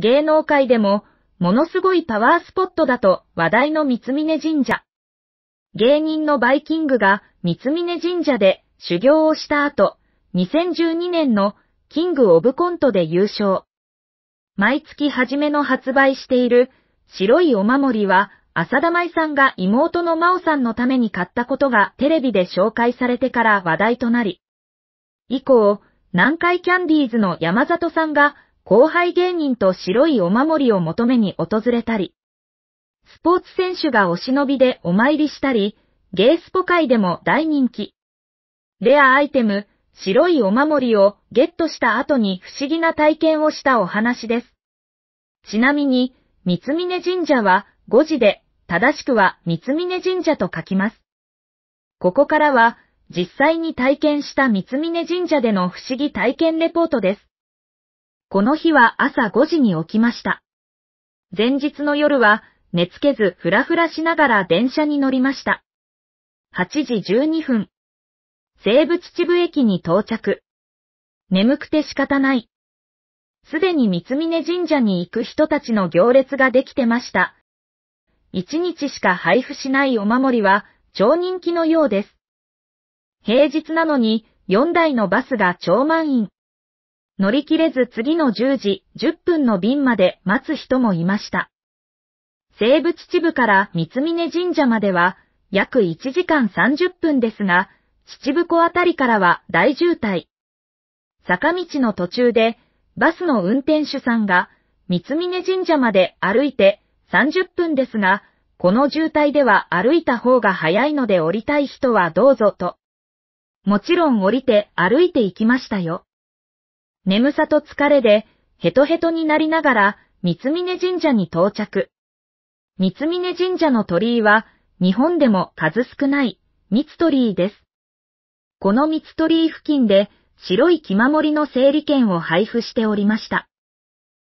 芸能界でも、ものすごいパワースポットだと話題の三峯神社。芸人のバイキングが三峯神社で修行をした後、2012年のキングオブコントで優勝。毎月初めの発売している白いお守りは浅田舞さんが妹の真央さんのために買ったことがテレビで紹介されてから話題となり、以降、南海キャンディーズの山里さんが後輩芸人と白いお守りを求めに訪れたり、スポーツ選手がお忍びでお参りしたり、ゲースポ界でも大人気。レアアイテム、白いお守りをゲットした後に不思議な体験をしたお話です。ちなみに、三峰神社は5時で、正しくは三峰神社と書きます。ここからは、実際に体験した三峰神社での不思議体験レポートです。この日は朝5時に起きました。前日の夜は寝つけずふらふらしながら電車に乗りました。8時12分。西武秩父駅に到着。眠くて仕方ない。すでに三峰神社に行く人たちの行列ができてました。一日しか配布しないお守りは超人気のようです。平日なのに4台のバスが超満員。乗り切れず次の10時10分の便まで待つ人もいました。西部秩父から三峯神社までは約1時間30分ですが、秩父湖あたりからは大渋滞。坂道の途中でバスの運転手さんが三峯神社まで歩いて30分ですが、この渋滞では歩いた方が早いので降りたい人はどうぞと。もちろん降りて歩いて行きましたよ。眠さと疲れで、ヘトヘトになりながら、三峯神社に到着。三峯神社の鳥居は、日本でも数少ない、三つ鳥居です。この三つ鳥居付近で、白い木守りの整理券を配布しておりました。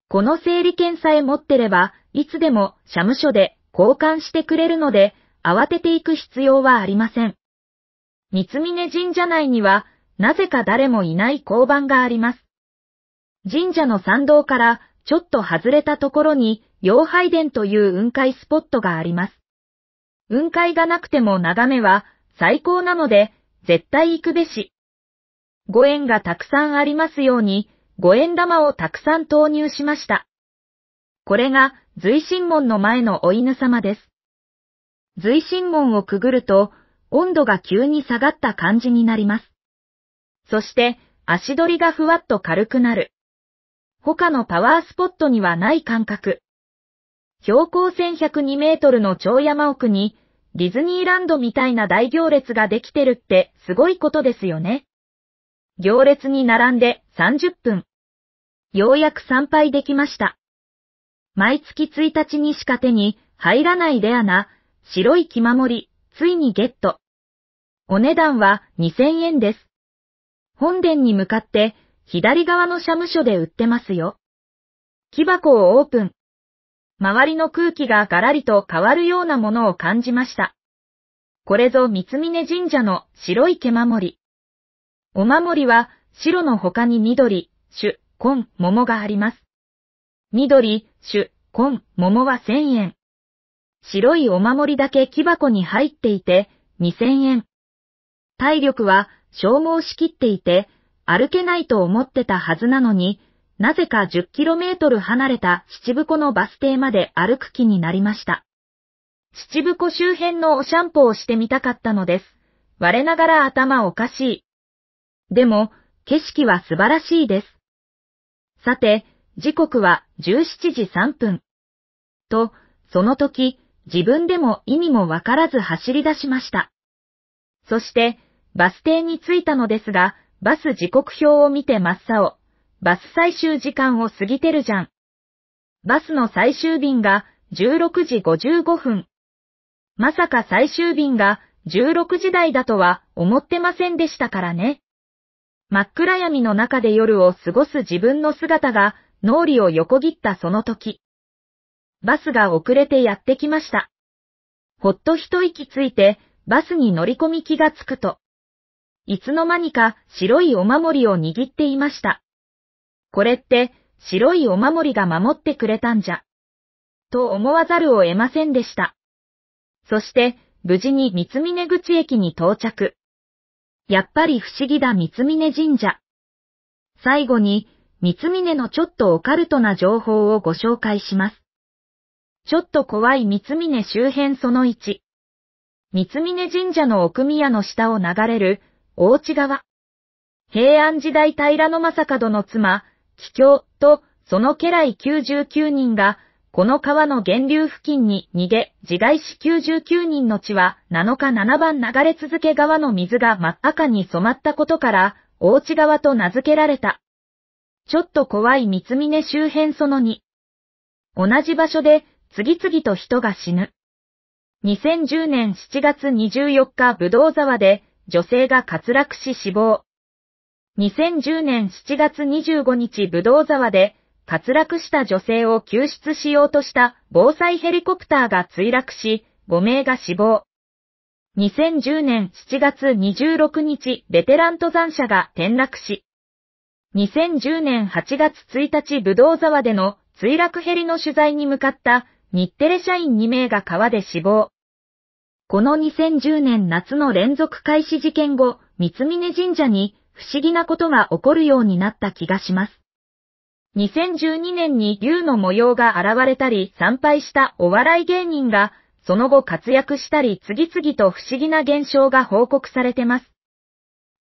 この整理券さえ持ってれば、いつでも社務所で交換してくれるので、慌てていく必要はありません。三峯神社内には、なぜか誰もいない交番があります。神社の参道からちょっと外れたところに、洋拝殿という雲海スポットがあります。雲海がなくても眺めは最高なので、絶対行くべし。ご縁がたくさんありますように、ご縁玉をたくさん投入しました。これが随神門の前のお犬様です。随神門をくぐると、温度が急に下がった感じになります。そして、足取りがふわっと軽くなる。他のパワースポットにはない感覚。標高1102メートルの超山奥に、ディズニーランドみたいな大行列ができてるってすごいことですよね。行列に並んで30分。ようやく参拝できました。毎月1日にしか手に入らないレアな白い木守り、ついにゲット。お値段は2000円です。本殿に向かって左側の社務所で売ってますよ。木箱をオープン。周りの空気がガラリと変わるようなものを感じました。これぞ三峰神社の白い毛守り。お守りは白の他に緑、種、根、桃があります。緑、種、根、桃は1000円。白いお守りだけ木箱に入っていて2000円。体力は消耗しきっていて歩けないと思ってたはずなのに、なぜか 10km 離れた七湖のバス停まで歩く気になりました。七湖周辺のおシャンポをしてみたかったのです。我ながら頭おかしい。でも、景色は素晴らしいです。さて、時刻は17時3分。と、その時、自分でも意味もわからず走り出しました。そして、バス停に着いたのですが、バス時刻表を見て真っ青。バス最終時間を過ぎてるじゃん。バスの最終便が16時55分。まさか最終便が16時台だとは思ってませんでしたからね。真っ暗闇の中で夜を過ごす自分の姿が脳裏を横切ったその時。バスが遅れてやってきました。ほっと一息ついてバスに乗り込み気がつくと。いつの間にか白いお守りを握っていました。これって白いお守りが守ってくれたんじゃ。と思わざるを得ませんでした。そして無事に三峰口駅に到着。やっぱり不思議だ三峰神社。最後に三峰のちょっとオカルトな情報をご紹介します。ちょっと怖い三峰周辺その1。三峰神社の奥宮の下を流れる大内川。平安時代平野正門の妻、貴梗とその家来99人が、この川の源流付近に逃げ、自害死99人の地は7日7番流れ続け川の水が真っ赤に染まったことから、大内川と名付けられた。ちょっと怖い三峰周辺その2。同じ場所で、次々と人が死ぬ。2010年7月24日、武道沢で、女性が滑落し死亡。2010年7月25日、武道沢で、滑落した女性を救出しようとした防災ヘリコプターが墜落し、5名が死亡。2010年7月26日、ベテラン登山者が転落し、2010年8月1日、武道沢での墜落ヘリの取材に向かった日テレ社員2名が川で死亡。この2010年夏の連続開始事件後、三峯神社に不思議なことが起こるようになった気がします。2012年に竜の模様が現れたり参拝したお笑い芸人がその後活躍したり次々と不思議な現象が報告されてます。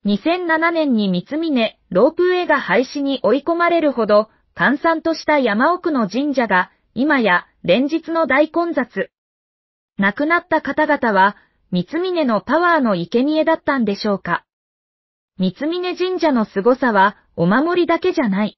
2007年に三峰ロープウェイが廃止に追い込まれるほど閑散とした山奥の神社が今や連日の大混雑。亡くなった方々は、三峰のパワーの生贄だったんでしょうか。三峰神社の凄さは、お守りだけじゃない。